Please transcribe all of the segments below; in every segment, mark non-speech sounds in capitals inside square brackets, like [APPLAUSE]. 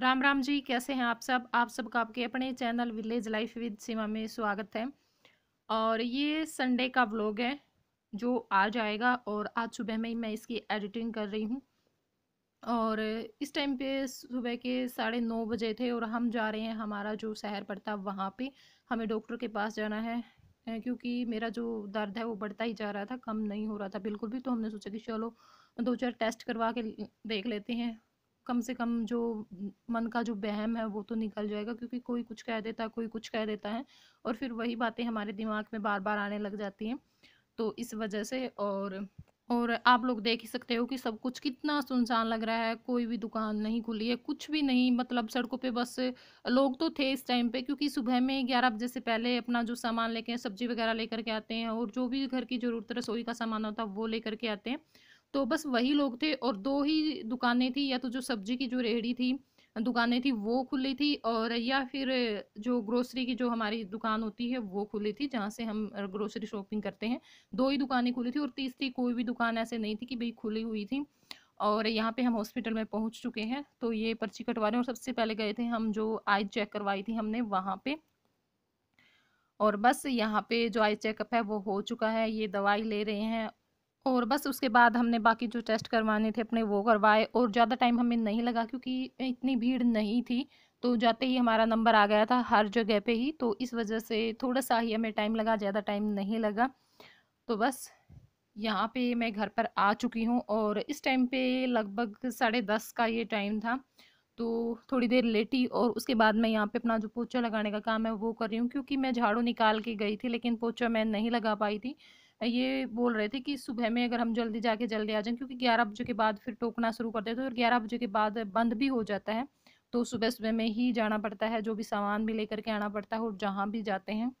राम राम जी कैसे हैं आप सब आप सबका आपके अपने channel village life with Seema में स्वागत है और ये संडे का व्लॉग है जो आज आएगा और आज सुबह में ही मैं इसकी एडिटिंग कर रही हूँ और इस टाइम पे सुबह के साढ़े नौ बजे थे और हम जा रहे हैं हमारा जो शहर पड़ता है वहाँ पे हमें डॉक्टर के पास जाना है क्योंकि मेरा जो दर्द है वो बढ़ता ही जा रहा था कम नहीं हो रहा था बिल्कुल भी तो हमने सोचा कि चलो दो चार टेस्ट करवा के देख लेते हैं कम से कम जो मन का जो बहम है वो तो निकल जाएगा क्योंकि कोई कुछ कह देता है कोई कुछ कह देता है और फिर वही बातें हमारे दिमाग में बार बार आने लग जाती हैं तो इस वजह से और और आप लोग देख ही सकते हो कि सब कुछ कितना सुनसान लग रहा है कोई भी दुकान नहीं खुली है कुछ भी नहीं मतलब सड़कों पे बस लोग तो थे इस टाइम पे क्योंकि सुबह में ग्यारह बजे से पहले अपना जो सामान लेके सब्जी वगैरह लेकर के आते हैं और जो भी घर की ज़रूरत रसोई का सामान होता है वो लेकर के आते हैं तो बस वही लोग थे और दो ही दुकानें थी या तो जो सब्जी की जो रेहड़ी थी दुकानें थी वो खुली थी और या फिर जो ग्रोसरी की जो हमारी दुकान होती है वो खुली थी जहाँ से हम ग्रोसरी शॉपिंग करते हैं दो ही दुकानें खुली थी और तीसरी कोई भी दुकान ऐसे नहीं थी कि भाई खुली हुई थी और यहाँ पे हम हॉस्पिटल में पहुँच चुके हैं तो ये पर्ची कटवा हैं और सबसे पहले गए थे हम जो आई चेक करवाई थी हमने वहाँ पे और बस यहाँ पे जो आई चेकअप है वो हो चुका है ये दवाई ले रहे हैं और बस उसके बाद हमने बाकी जो टेस्ट करवाने थे अपने वो करवाए और ज़्यादा टाइम हमें नहीं लगा क्योंकि इतनी भीड़ नहीं थी तो जाते ही हमारा नंबर आ गया था हर जगह पे ही तो इस वजह से थोड़ा सा ही हमें टाइम लगा ज़्यादा टाइम नहीं लगा तो बस यहाँ पे मैं घर पर आ चुकी हूँ और इस टाइम पे लगभग साढ़े दस का ये टाइम था तो थोड़ी देर लेटी और उसके बाद मैं यहाँ पे अपना जो पोचा लगाने का काम है वो कर रही हूँ क्योंकि मैं झाड़ू निकाल के गई थी लेकिन पोचा मैं नहीं लगा पाई थी ये बोल रहे थे कि सुबह में अगर हम जल्दी जाके जल्दी आ जाएं क्योंकि ग्यारह बजे के बाद फिर टोकना शुरू कर देते हैं तो ग्यारह बजे के बाद बंद भी हो जाता है तो सुबह सुबह में ही जाना पड़ता है जो भी सामान भी लेकर के आना पड़ता है और जहाँ भी जाते हैं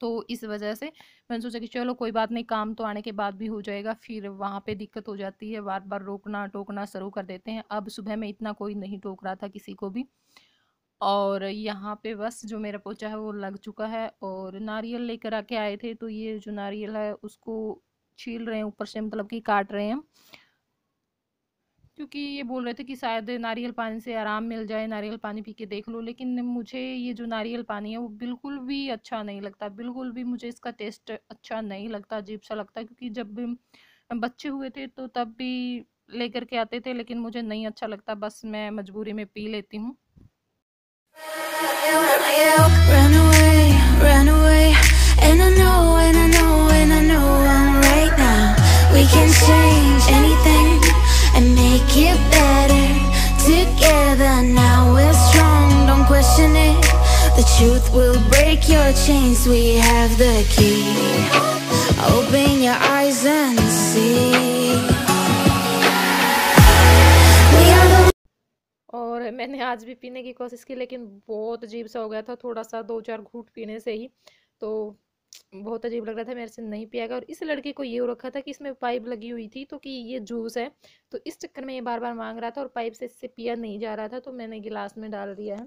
तो इस वजह से मैंने सोचा कि चलो कोई बात नहीं काम तो आने के बाद भी हो जाएगा फिर वहाँ पे दिक्कत हो जाती है बार बार रोकना टोकना शुरू कर देते हैं अब सुबह में इतना कोई नहीं टोक रहा था किसी को भी और यहाँ पे बस जो मेरा पोचा है वो लग चुका है और नारियल लेकर आके आए थे तो ये जो नारियल है उसको छील रहे हैं ऊपर से मतलब कि काट रहे हैं क्योंकि ये बोल रहे थे कि शायद नारियल पानी से आराम मिल जाए नारियल पानी पी के देख लो लेकिन मुझे ये जो नारियल पानी है वो बिल्कुल भी अच्छा नहीं लगता बिल्कुल भी मुझे इसका टेस्ट अच्छा नहीं लगता अजीब सा लगता क्योंकि जब बच्चे हुए थे तो तब भी लेकर के आते थे लेकिन मुझे नहीं अच्छा लगता बस मैं मजबूरी में पी लेती हूँ Run away, run away And I know, and I know, and I know I'm right now We can change anything And make it better Together now we're strong, don't question it The truth will break your chains, we have the key Open your eyes and see है मैंने आज भी पीने की कोशिश की लेकिन बहुत अजीब सा हो गया था थोड़ा सा दो चार घूट पीने से ही तो बहुत अजीब लग रहा था मेरे से नहीं पिया गया और इस लड़के को ये हो रखा था कि इसमें पाइप लगी हुई थी तो कि ये जूस है तो इस चक्कर में ये बार बार मांग रहा था और पाइप से इससे पिया नहीं जा रहा था तो मैंने गिलास में डाल दिया है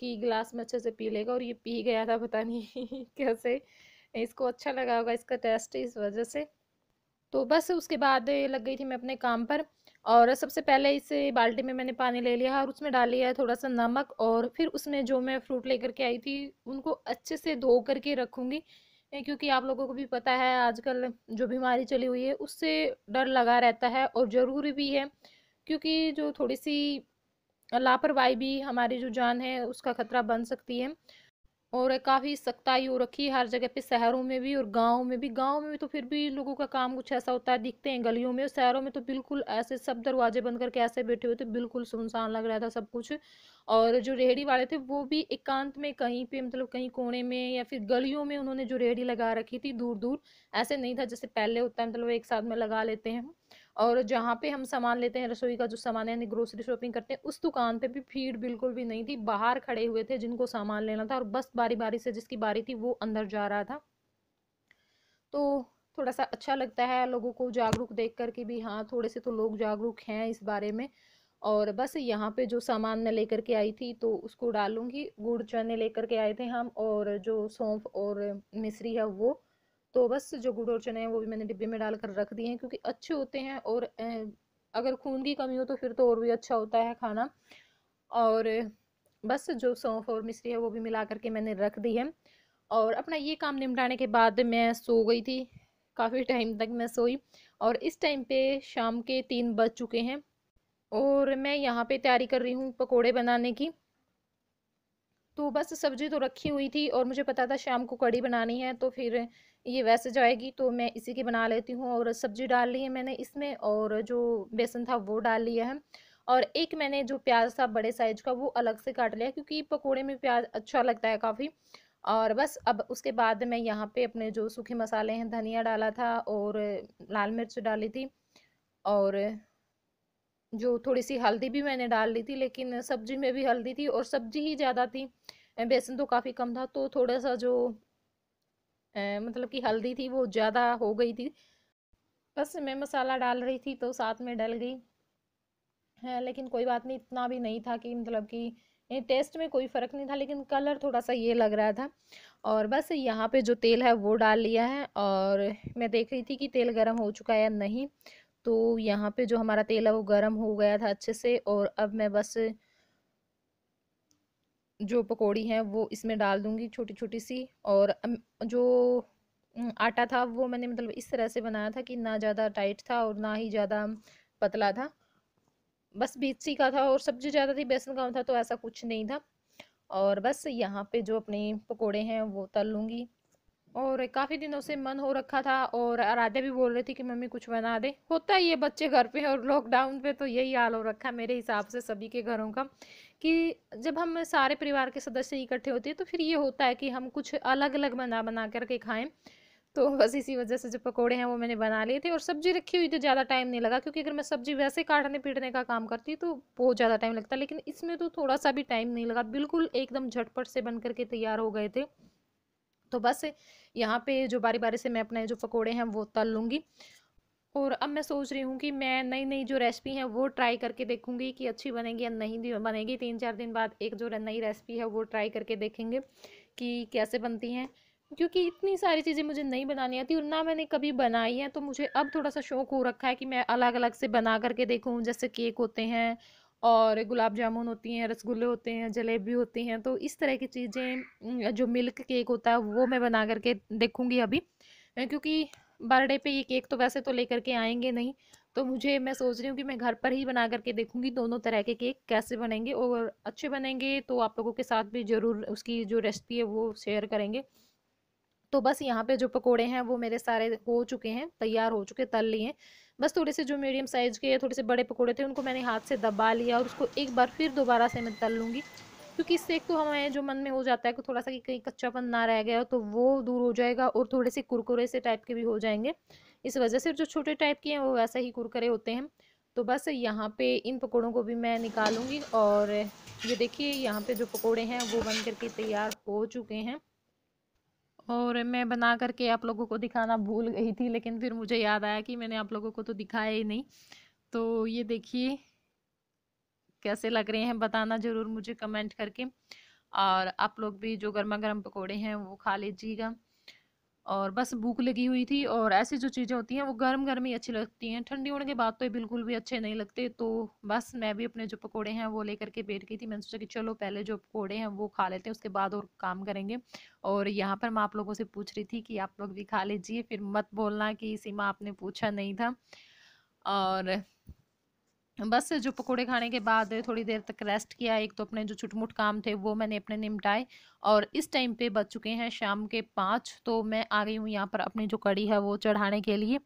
कि गिलास में अच्छे से पी लेगा और ये पी गया था पता नहीं [LAUGHS] कैसे इसको अच्छा लगा होगा इसका टेस्ट इस वजह से तो बस उसके बाद लग गई थी मैं अपने काम पर और सबसे पहले इसे बाल्टी में मैंने पानी ले लिया और उसमें डाल लिया है थोड़ा सा नमक और फिर उसमें जो मैं फ्रूट लेकर के आई थी उनको अच्छे से धो करके रखूँगी क्योंकि आप लोगों को भी पता है आजकल जो बीमारी चली हुई है उससे डर लगा रहता है और ज़रूरी भी है क्योंकि जो थोड़ी सी लापरवाही भी हमारी जो जान है उसका खतरा बन सकती है और काफ़ी सख्ताई हो रखी है हर जगह पे शहरों में भी और गाँव में भी गाँव में भी तो फिर भी लोगों का काम कुछ ऐसा होता है दिखते हैं गलियों में और शहरों में तो बिल्कुल ऐसे सब दरवाजे बंद करके ऐसे बैठे हुए थे बिल्कुल सुनसान लग रहा था सब कुछ और जो रेहड़ी वाले थे वो भी एकांत में कहीं पे मतलब कहीं कोने में या फिर गलियों में उन्होंने जो रेहड़ी लगा रखी थी दूर दूर ऐसे नहीं था जैसे पहले होता है मतलब एक साथ में लगा लेते हैं और जहाँ पे हम सामान लेते हैं रसोई का जो सामान है ग्रोसरी शॉपिंग करते हैं उस दुकान पे भी भीड़ बिल्कुल भी नहीं थी बाहर खड़े हुए थे जिनको सामान लेना था और बस बारी बारी से जिसकी बारी थी वो अंदर जा रहा था तो थोड़ा सा अच्छा लगता है लोगों को जागरूक देख कर भी हाँ थोड़े से तो लोग जागरूक हैं इस बारे में और बस यहाँ पे जो सामान मैं लेकर के आई थी तो उसको डालूंगी गुड़ चने लेकर के आए थे हम और जो सौंफ और मिश्री है वो तो बस जो गुड़ और चने हैं वो भी मैंने डिब्बे में डालकर रख दिए हैं क्योंकि अच्छे होते हैं और अगर खून की कमी हो तो फिर तो और भी अच्छा होता है खाना और बस जो सौंफ और मिश्री है वो भी मिला करके मैंने रख दी है और अपना ये काम निपटाने के बाद मैं सो गई थी काफ़ी टाइम तक मैं सोई और इस टाइम पे शाम के तीन बज चुके हैं और मैं यहाँ पे तैयारी कर रही हूँ पकोड़े बनाने की तो बस सब्जी तो रखी हुई थी और मुझे पता था शाम को कड़ी बनानी है तो फिर ये वैसे जाएगी तो मैं इसी की बना लेती हूँ और सब्जी डाल ली है मैंने इसमें और जो बेसन था वो डाल लिया है और एक मैंने जो प्याज था बड़े साइज का वो अलग से काट लिया क्योंकि पकोड़े में प्याज अच्छा लगता है काफ़ी और बस अब उसके बाद मैं यहाँ पे अपने जो सूखे मसाले हैं धनिया डाला था और लाल मिर्च डाली थी और जो थोड़ी सी हल्दी भी मैंने डाल ली थी लेकिन सब्जी में भी हल्दी थी और सब्जी ही ज़्यादा थी बेसन तो काफ़ी कम था तो थोड़ा सा जो मतलब कि हल्दी थी वो ज़्यादा हो गई थी बस मैं मसाला डाल रही थी तो साथ में डल गई है हाँ, लेकिन कोई बात नहीं इतना भी नहीं था कि मतलब कि टेस्ट में कोई फ़र्क नहीं था लेकिन कलर थोड़ा सा ये लग रहा था और बस यहाँ पे जो तेल है वो डाल लिया है और मैं देख रही थी कि तेल गर्म हो चुका है या नहीं तो यहाँ पे जो हमारा तेल है वो गर्म हो गया था अच्छे से और अब मैं बस जो पकौड़ी हैं वो इसमें डाल दूँगी छोटी छोटी सी और जो आटा था वो मैंने मतलब इस तरह से बनाया था कि ना ज़्यादा टाइट था और ना ही ज़्यादा पतला था बस बीसी का था और सब्जी ज़्यादा थी बेसन का था तो ऐसा कुछ नहीं था और बस यहाँ पे जो अपने पकोड़े हैं वो तल लूँगी और काफ़ी दिनों से मन हो रखा था और आराधे भी बोल रही थी कि मम्मी कुछ बना दे होता ही है बच्चे घर पे और लॉकडाउन पे तो यही हाल हो रखा है मेरे हिसाब से सभी के घरों का कि जब हम सारे परिवार के सदस्य इकट्ठे होते हैं तो फिर ये होता है कि हम कुछ अलग अलग बना बना करके खाएं तो बस इसी वजह से जो पकोड़े हैं वो मैंने बना लिए थे और सब्जी रखी हुई थी ज़्यादा टाइम नहीं लगा क्योंकि अगर मैं सब्जी वैसे काटने पीटने का काम करती तो बहुत ज़्यादा टाइम लगता लेकिन इसमें तो थोड़ा सा भी टाइम नहीं लगा बिल्कुल एकदम झटपट से बन करके तैयार हो गए थे तो बस यहाँ पे जो बारी बारी से मैं अपने जो पकोड़े हैं वो तल लूँगी और अब मैं सोच रही हूँ कि मैं नई नई जो रेसिपी है वो ट्राई करके देखूँगी कि अच्छी बनेगी या नहीं बनेगी तीन चार दिन बाद एक जो नई रेसिपी है वो ट्राई करके देखेंगे कि कैसे बनती हैं क्योंकि इतनी सारी चीज़ें मुझे नहीं बनानी आती और ना मैंने कभी बनाई है तो मुझे अब थोड़ा सा शौक हो रखा है कि मैं अलग अलग से बना करके देखूँ जैसे केक होते हैं और गुलाब जामुन होती हैं रसगुल्ले होते हैं जलेबी होती हैं तो इस तरह की चीज़ें जो मिल्क केक होता है वो मैं बना करके देखूँगी अभी क्योंकि बर्थडे पे ये केक तो वैसे तो लेकर के आएंगे नहीं तो मुझे मैं सोच रही हूँ कि मैं घर पर ही बना करके देखूँगी दोनों तरह के केक कैसे बनेंगे और अच्छे बनेंगे तो आप लोगों के साथ भी ज़रूर उसकी जो रेसिपी है वो शेयर करेंगे तो बस यहाँ पे जो पकोड़े हैं वो मेरे सारे हो चुके हैं तैयार हो चुके तल लिए हैं बस थोड़े से जो मीडियम साइज़ के थोड़े से बड़े पकोड़े थे उनको मैंने हाथ से दबा लिया और उसको एक बार फिर दोबारा से मैं तल लूँगी क्योंकि इससे एक तो हमारे जो मन में हो जाता है कि थोड़ा सा कि कहीं कच्चापन ना रह गया तो वो दूर हो जाएगा और थोड़े से कुरकुरे से टाइप के भी हो जाएंगे इस वजह से जो छोटे टाइप के हैं वो वैसे ही कुरकुरे होते हैं तो बस यहाँ पे इन पकौड़ों को भी मैं निकालूंगी और ये देखिए यहाँ पे जो पकौड़े हैं वो बन करके तैयार हो चुके हैं और मैं बना करके आप लोगों को दिखाना भूल गई थी लेकिन फिर मुझे याद आया कि मैंने आप लोगों को तो दिखाया ही नहीं तो ये देखिए कैसे लग रहे हैं बताना ज़रूर मुझे कमेंट करके और आप लोग भी जो गर्मा गर्म पकौड़े हैं वो खा लीजिएगा और बस भूख लगी हुई थी और ऐसी जो चीज़ें होती हैं वो गर्म गर्म ही अच्छी लगती हैं ठंडी होने के बाद तो बिल्कुल भी अच्छे नहीं लगते तो बस मैं भी अपने जो पकोड़े हैं वो लेकर के बैठ गई थी मैंने सोचा कि चलो पहले जो पकोड़े हैं वो खा लेते हैं उसके बाद और काम करेंगे और यहाँ पर मैं आप लोगों से पूछ रही थी कि आप लोग भी खा लीजिए फिर मत बोलना कि सीमा आपने पूछा नहीं था और बस जो पकोड़े खाने के बाद थोड़ी देर तक रेस्ट किया एक तो अपने जो छुटमुट काम थे वो मैंने अपने निपटाए और इस टाइम पे बज चुके हैं शाम के पाँच तो मैं आ गई हूँ यहाँ पर अपनी जो कड़ी है वो चढ़ाने के लिए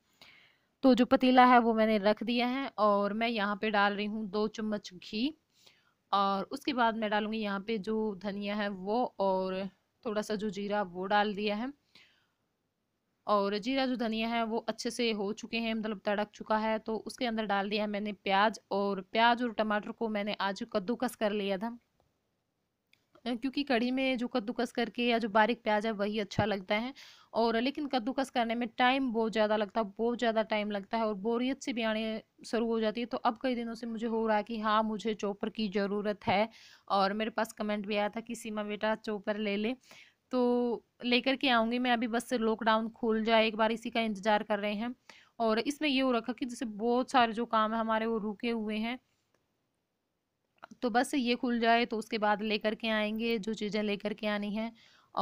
तो जो पतीला है वो मैंने रख दिया है और मैं यहाँ पे डाल रही हूँ दो चम्मच घी और उसके बाद मैं डालूँगी यहाँ पर जो धनिया है वो और थोड़ा सा जो जीरा वो डाल दिया है और जीरा जो धनिया है वो अच्छे से हो चुके हैं मतलब तड़क चुका है तो उसके अंदर डाल दिया है मैंने प्याज और प्याज और टमाटर को मैंने आज कद्दूकस कर लिया था क्योंकि कढ़ी में जो कद्दूकस करके या जो बारीक प्याज है वही अच्छा लगता है और लेकिन कद्दूकस करने में टाइम बहुत ज़्यादा लगता है बहुत ज़्यादा टाइम लगता है और बोरियत से भी आने शुरू हो जाती है तो अब कई दिनों से मुझे हो रहा है कि हाँ मुझे चोपर की ज़रूरत है और मेरे पास कमेंट भी आया था कि सीमा बेटा चोपर ले ले तो लेकर के आऊँगी मैं अभी बस लॉकडाउन खुल जाए एक बार इसी का इंतज़ार कर रहे हैं और इसमें ये हो रखा कि जैसे बहुत सारे जो काम है हमारे वो रुके हुए हैं तो बस ये खुल जाए तो उसके बाद लेकर के आएंगे जो चीज़ें लेकर के आनी हैं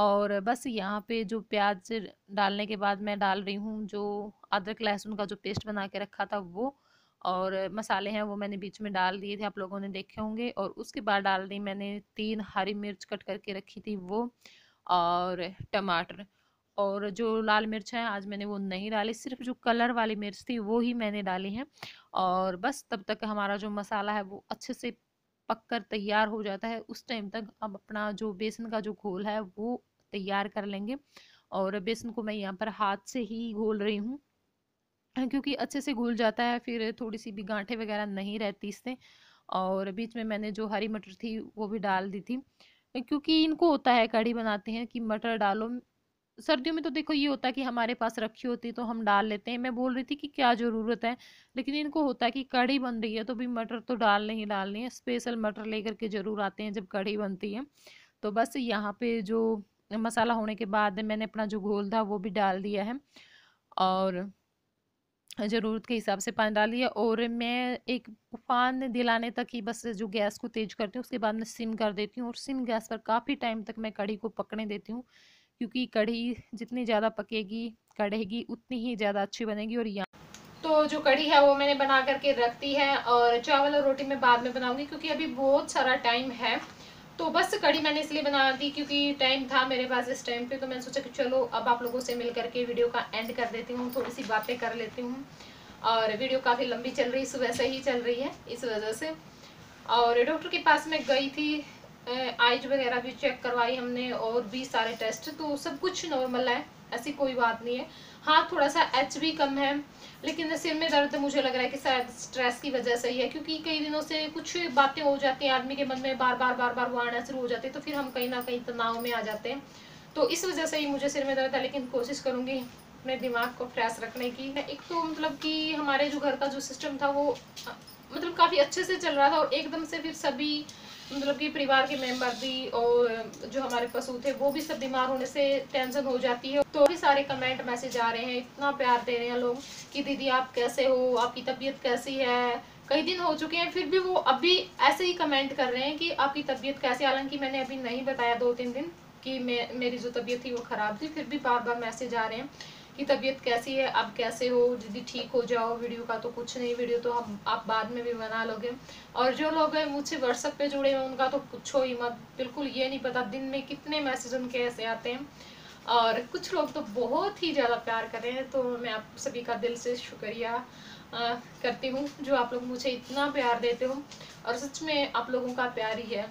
और बस यहाँ पे जो प्याज डालने के बाद मैं डाल रही हूँ जो अदरक लहसुन का जो पेस्ट बना के रखा था वो और मसाले हैं वो मैंने बीच में डाल दिए थे आप लोगों ने देखे होंगे और उसके बाद डाल दी मैंने तीन हरी मिर्च कट करके रखी थी वो और टमाटर और जो लाल मिर्च है आज मैंने वो नहीं डाली सिर्फ जो कलर वाली मिर्च थी वो ही मैंने डाली है और बस तब तक हमारा जो मसाला है वो अच्छे से पक कर तैयार हो जाता है उस टाइम तक हम अपना जो बेसन का जो घोल है वो तैयार कर लेंगे और बेसन को मैं यहाँ पर हाथ से ही घोल रही हूँ क्योंकि अच्छे से घुल जाता है फिर थोड़ी सी भी गांठे वगैरह नहीं रहती इससे और बीच में मैंने जो हरी मटर थी वो भी डाल दी थी क्योंकि इनको होता है कड़ी बनाते हैं कि मटर डालो सर्दियों में तो देखो ये होता है कि हमारे पास रखी होती है तो हम डाल लेते हैं मैं बोल रही थी कि क्या ज़रूरत है लेकिन इनको होता है कि कड़ी बन रही है तो भी मटर तो डालने ही डालनी है स्पेशल मटर लेकर के ज़रूर आते हैं जब कड़ी बनती है तो बस यहाँ पे जो मसाला होने के बाद मैंने अपना जो घोल था वो भी डाल दिया है और ज़रूरत के हिसाब से पानी डालिए और मैं एक उफान दिलाने तक ही बस जो गैस को तेज़ करती हूँ उसके बाद मैं सिम कर देती हूँ और सिम गैस पर काफ़ी टाइम तक मैं कढ़ी को पकने देती हूँ क्योंकि कढ़ी जितनी ज़्यादा पकेगी कढ़ेगी उतनी ही ज़्यादा अच्छी बनेगी और यहाँ तो जो कढ़ी है वो मैंने बना करके रख दी है और चावल और रोटी मैं बाद में बनाऊँगी क्योंकि अभी बहुत सारा टाइम है तो बस कड़ी मैंने इसलिए बना दी क्योंकि टाइम था मेरे पास इस टाइम पे तो मैंने सोचा कि चलो अब आप लोगों से मिल करके वीडियो का एंड कर देती हूँ थोड़ी सी बातें कर लेती हूँ और वीडियो काफ़ी लंबी चल रही सुबह से ही चल रही है इस वजह से और डॉक्टर के पास मैं गई थी आइज वगैरह भी चेक करवाई हमने और भी सारे टेस्ट तो सब कुछ नॉर्मल है ऐसी कोई बात नहीं है हाँ थोड़ा सा एच भी कम है लेकिन सिर में दर्द मुझे लग रहा है कि शायद स्ट्रेस की वजह से ही है क्योंकि कई दिनों से कुछ बातें हो जाती हैं आदमी के मन में बार बार बार बार वो आना शुरू हो जाते हैं तो फिर हम कहीं ना कहीं तनाव में आ जाते हैं तो इस वजह से ही मुझे सिर में दर्द है लेकिन कोशिश करूँगी अपने दिमाग को फ्रेश रखने की एक तो मतलब कि हमारे जो घर का जो सिस्टम था वो मतलब काफ़ी अच्छे से चल रहा था और एकदम से फिर सभी मतलब कि परिवार के मेंबर भी और जो हमारे पशु थे वो भी सब बीमार होने से टेंशन हो जाती है तो भी सारे कमेंट मैसेज आ रहे हैं इतना प्यार दे रहे हैं लोग कि दीदी आप कैसे हो आपकी तबीयत कैसी है कई दिन हो चुके हैं फिर भी वो अभी ऐसे ही कमेंट कर रहे हैं कि आपकी तबीयत कैसे हालांकि मैंने अभी नहीं बताया दो तीन दिन कि मे, मेरी जो तबीयत थी वो ख़राब थी फिर भी बार बार मैसेज आ रहे हैं कि तबीयत कैसी है अब कैसे हो यदि ठीक हो जाओ वीडियो का तो कुछ नहीं वीडियो तो हम आप बाद में भी बना लोगे और जो लोग मुझसे व्हाट्सअप पे जुड़े हैं उनका तो पूछो ही मत बिल्कुल ये नहीं पता दिन में कितने मैसेज उनके ऐसे आते हैं और कुछ लोग तो बहुत ही ज़्यादा प्यार कर रहे हैं तो मैं आप सभी का दिल से शुक्रिया करती हूँ जो आप लोग मुझे इतना प्यार देते हो और सच में आप लोगों का प्यार ही है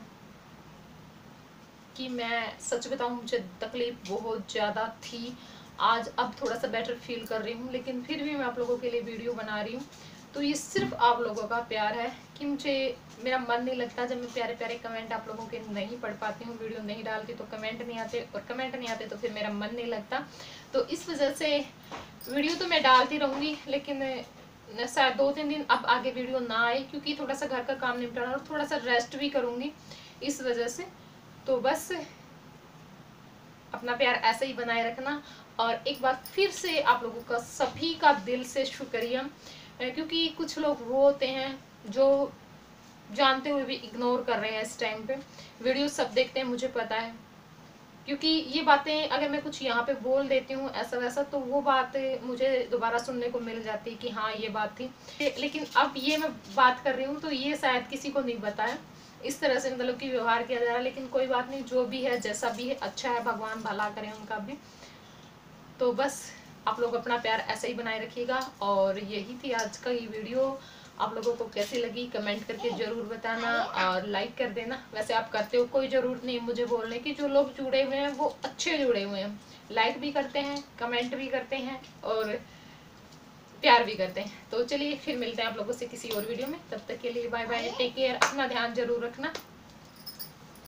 कि मैं सच बताऊँ मुझे तकलीफ़ बहुत ज़्यादा थी आज अब थोड़ा सा बेटर फील कर रही हूँ लेकिन फिर भी मैं आप लोगों के लिए वीडियो बना रही हूँ तो ये सिर्फ आप लोगों का प्यार है कि मुझे मेरा मन नहीं लगता जब मैं प्यारे प्यारे कमेंट आप लोगों के नहीं पढ़ पाती हूँ वीडियो नहीं डालती तो कमेंट नहीं आते और कमेंट नहीं आते तो फिर मेरा मन नहीं लगता तो इस वजह से वीडियो तो मैं डालती रहूँगी लेकिन शायद दो तीन दिन अब आगे वीडियो ना आए क्योंकि थोड़ा सा घर का काम निपटाना और थोड़ा सा रेस्ट भी करूँगी इस वजह से तो बस अपना प्यार ऐसे ही बनाए रखना और एक बार फिर से आप लोगों का सभी का दिल से शुक्रिया क्योंकि कुछ लोग वो होते हैं जो जानते हुए भी इग्नोर कर रहे हैं इस टाइम पे वीडियो सब देखते हैं मुझे पता है क्योंकि ये बातें अगर मैं कुछ यहाँ पे बोल देती हूँ ऐसा वैसा तो वो बात मुझे दोबारा सुनने को मिल जाती है कि हाँ ये बात थी लेकिन अब ये मैं बात कर रही हूँ तो ये शायद किसी को नहीं पता है इस तरह से मतलब कि व्यवहार किया जा रहा है लेकिन कोई बात नहीं जो भी है जैसा भी है अच्छा है भगवान भला करें उनका भी तो बस आप लोग अपना प्यार ऐसे ही बनाए रखिएगा और यही थी आज का ये वीडियो आप लोगों को कैसी लगी कमेंट करके ज़रूर बताना और लाइक कर देना वैसे आप करते हो कोई ज़रूरत नहीं मुझे बोलने की जो लोग जुड़े हुए हैं वो अच्छे जुड़े हुए हैं लाइक भी करते हैं कमेंट भी करते हैं और प्यार भी करते हैं तो चलिए फिर मिलते हैं आप लोगों से किसी और वीडियो में तब तक के लिए बाय बाय टेक केयर अपना ध्यान जरूर रखना